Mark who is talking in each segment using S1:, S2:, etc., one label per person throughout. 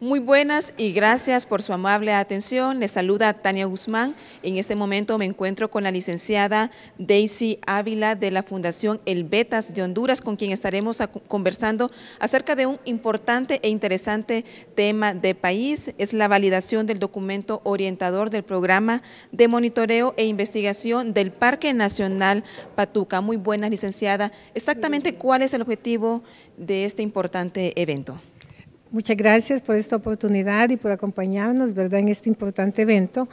S1: Muy buenas y gracias por su amable atención. Les saluda Tania Guzmán. En este momento me encuentro con la licenciada Daisy Ávila de la Fundación El Betas de Honduras, con quien estaremos conversando acerca de un importante e interesante tema de país. Es la validación del documento orientador del programa de monitoreo e investigación del Parque Nacional Patuca. Muy buenas, licenciada. Exactamente, ¿cuál es el objetivo de este importante evento?
S2: Muchas gracias por esta oportunidad y por acompañarnos, ¿verdad?, en este importante evento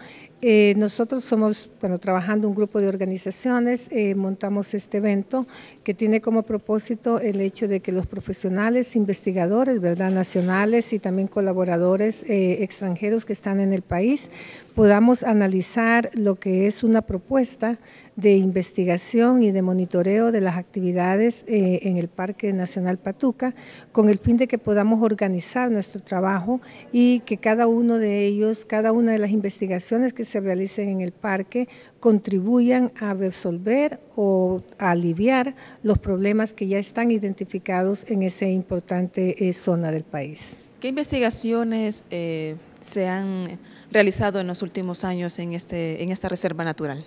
S2: eh, nosotros somos, bueno, trabajando un grupo de organizaciones, eh, montamos este evento que tiene como propósito el hecho de que los profesionales, investigadores, ¿verdad?, nacionales y también colaboradores eh, extranjeros que están en el país, podamos analizar lo que es una propuesta de investigación y de monitoreo de las actividades en el Parque Nacional Patuca, con el fin de que podamos organizar nuestro trabajo y que cada uno de ellos, cada una de las investigaciones que se realicen en el parque contribuyan a resolver o a aliviar los problemas que ya están identificados en esa importante eh, zona del país.
S1: ¿Qué investigaciones eh, se han realizado en los últimos años en, este, en esta reserva natural?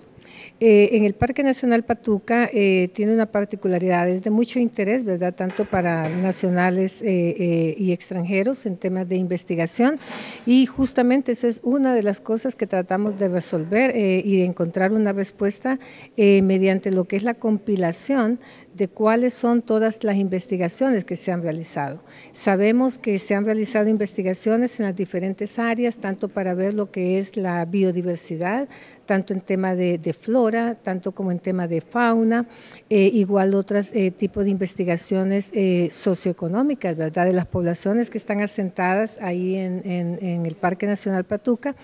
S2: Eh, en el Parque Nacional Patuca eh, tiene una particularidad, es de mucho interés, ¿verdad?, tanto para nacionales eh, y extranjeros en temas de investigación y justamente esa es una de las cosas que tratamos de resolver y de encontrar una respuesta mediante lo que es la compilación de cuáles son todas las investigaciones que se han realizado. Sabemos que se han realizado investigaciones en las diferentes áreas, tanto para ver lo que es la biodiversidad, tanto en tema de, flora, tanto como en tema de fauna, eh, igual otros eh, tipos de investigaciones eh, socioeconómicas, ¿verdad? De las poblaciones que están asentadas ahí en, en el Parque Nacional Patuca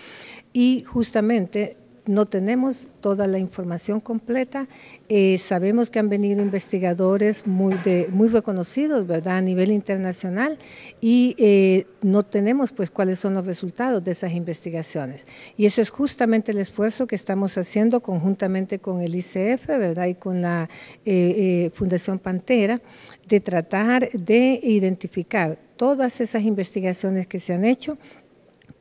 S2: y justamente no tenemos toda la información completa. Eh, sabemos que han venido investigadores muy, muy reconocidos, ¿verdad?, a nivel internacional y eh, no tenemos, pues, cuáles son los resultados de esas investigaciones. Y eso es justamente el esfuerzo que estamos haciendo conjuntamente con el ICF, ¿verdad?, y con la eh, Fundación Pantera, de tratar de identificar todas esas investigaciones que se han hecho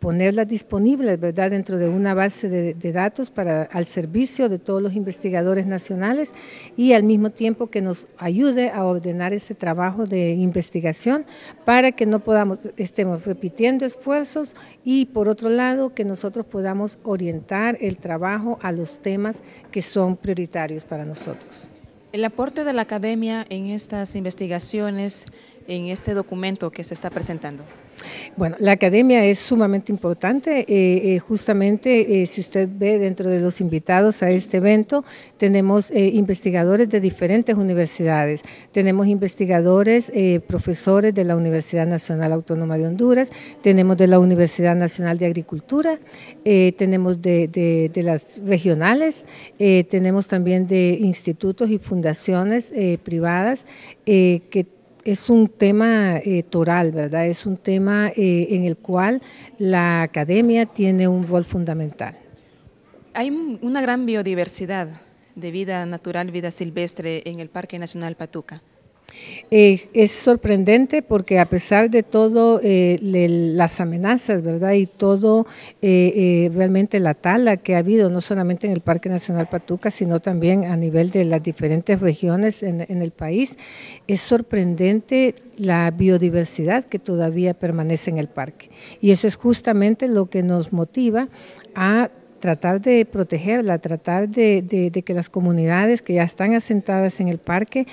S2: ponerla disponible ¿verdad?, dentro de una base de, de, datos para al servicio de todos los investigadores nacionales y al mismo tiempo que nos ayude a ordenar ese trabajo de investigación para que no podamos estemos repitiendo esfuerzos y por otro lado que nosotros podamos orientar el trabajo a los temas que son prioritarios para nosotros.
S1: El aporte de la academia en estas investigaciones, en este documento que se está presentando.
S2: Bueno, la academia es sumamente importante. Eh, eh, justamente, eh, si usted ve dentro de los invitados a este evento, tenemos investigadores de diferentes universidades. Tenemos investigadores, profesores de la Universidad Nacional Autónoma de Honduras, tenemos de la Universidad Nacional de Agricultura, tenemos de, de, las regionales, tenemos también de institutos y fundaciones privadas que es un tema eh, toral, ¿verdad? Es un tema eh, en el cual la academia tiene un rol fundamental.
S1: Hay una gran biodiversidad de vida natural, vida silvestre en el Parque Nacional Patuca
S2: es sorprendente porque a pesar de todo eh, las amenazas, ¿verdad? Y todo eh, eh, realmente la tala que ha habido, no solamente en el Parque Nacional Patuca, sino también a nivel de las diferentes regiones en, el país, es sorprendente la biodiversidad que todavía permanece en el parque. Y eso es justamente lo que nos motiva a tratar de protegerla, tratar de, que las comunidades que ya están asentadas en el parque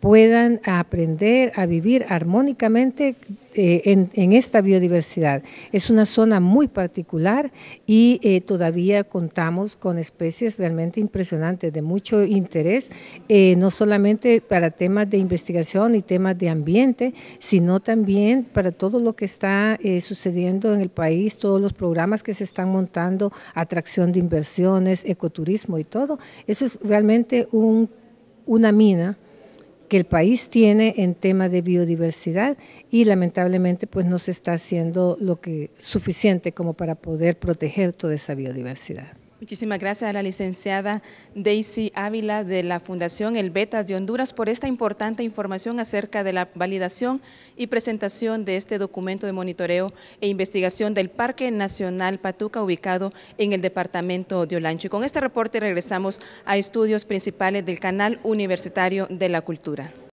S2: puedan aprender a vivir armónicamente eh, en, esta biodiversidad. Es una zona muy particular y eh, todavía contamos con especies realmente impresionantes de mucho interés, eh, no solamente para temas de investigación y temas de ambiente, sino también para todo lo que está sucediendo en el país, todos los programas que se están montando, atracción de inversiones, ecoturismo y todo. Eso es realmente una mina que el país tiene en tema de biodiversidad y lamentablemente pues no se está haciendo lo que suficiente como para poder proteger toda esa biodiversidad.
S1: Muchísimas gracias a la licenciada Daisy Ávila de la Fundación El Betas de Honduras por esta importante información acerca de la validación y presentación de este documento de monitoreo e investigación del Parque Nacional Patuca ubicado en el departamento de Olancho. Y con este reporte regresamos a estudios principales del Canal Universitario de la Cultura.